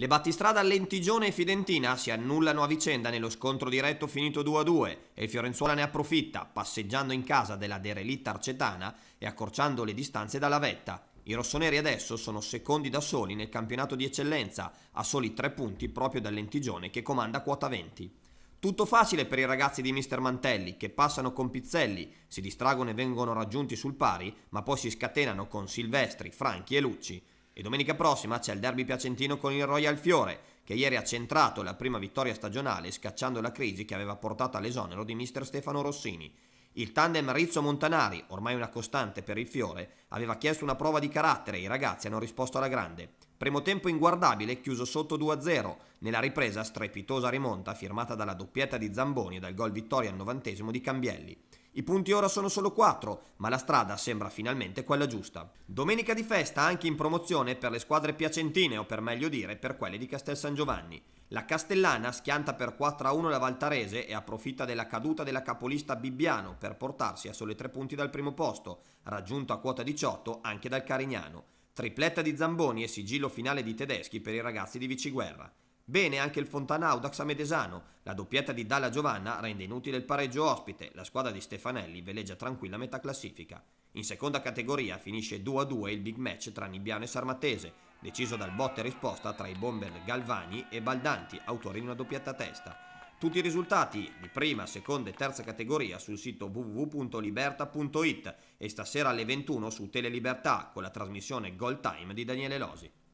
Le battistrada Lentigione e Fidentina si annullano a vicenda nello scontro diretto finito 2-2 e il Fiorenzuola ne approfitta, passeggiando in casa della derelitta arcetana e accorciando le distanze dalla vetta. I rossoneri adesso sono secondi da soli nel campionato di eccellenza, a soli tre punti proprio dal Lentigione che comanda quota 20. Tutto facile per i ragazzi di Mr. Mantelli che passano con Pizzelli, si distraggono e vengono raggiunti sul pari, ma poi si scatenano con Silvestri, Franchi e Lucci. E domenica prossima c'è il derby piacentino con il Royal Fiore, che ieri ha centrato la prima vittoria stagionale scacciando la crisi che aveva portato all'esonero di mister Stefano Rossini. Il tandem Rizzo Montanari, ormai una costante per il Fiore, aveva chiesto una prova di carattere e i ragazzi hanno risposto alla grande. Primo tempo inguardabile, chiuso sotto 2-0. Nella ripresa strepitosa rimonta firmata dalla doppietta di Zamboni e dal gol vittoria al novantesimo di Cambielli. I punti ora sono solo 4, ma la strada sembra finalmente quella giusta. Domenica di festa anche in promozione per le squadre piacentine o per meglio dire per quelle di Castel San Giovanni. La Castellana schianta per 4-1 la Valtarese e approfitta della caduta della capolista Bibbiano per portarsi a soli 3 punti dal primo posto, raggiunto a quota 18 anche dal Carignano. Tripletta di Zamboni e sigillo finale di Tedeschi per i ragazzi di Viciguerra. Bene anche il Fontanaudax a Medesano, la doppietta di Dalla Giovanna rende inutile il pareggio ospite, la squadra di Stefanelli veleggia tranquilla metà classifica. In seconda categoria finisce 2-2 il big match tra Nibbiano e Sarmatese, deciso dal botte risposta tra i bomber Galvani e Baldanti, autori di una doppietta testa. Tutti i risultati di prima, seconda e terza categoria sul sito www.liberta.it e stasera alle 21 su Telelibertà con la trasmissione Goal Time di Daniele Losi.